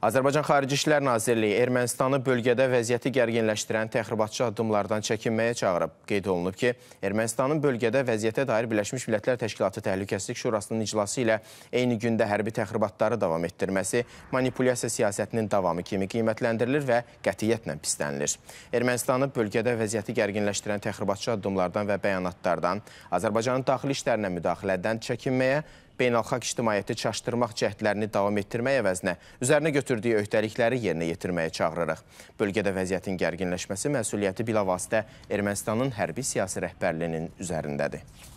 Azərbaycan Xarici İşlər Nazirliyi Ermənistanı bölgədə vəziyyəti gərginləşdirən təxribatçı addımlardan çəkinməyə çağırıb. Qeyd olunub ki, Ermənistanın bölgədə vəziyyətə dair Birləşmiş Millətlər Təşkilatı Təhlükəsizlik Şurasının iclası ilə eyni gündə hərbi təxribatları davam etdirməsi manipulyasiya siyasətinin davamı kimi qiymətləndirilir və qətiyyətlə pislənilir. Ermənistanı bölgədə vəziyyəti gərginləşdirən təxribatçı addımlardan və bəyanatlardan, Azərbaycanın daxili işlərinə müdaxilədən çəkinməyə beynəlxalq ictimaiyyəti çaşdırmaq cəhdlərini davam etdirmək əvəzinə üzərinə götürdüyü öhdəlikləri yerinə yetirməyə çağırırıq. Bölgədə vəziyyətin gərginləşməsi məsuliyyəti bilavasitə Ermənistanın hərbi siyasi rəhbərliyinin üzərindədir.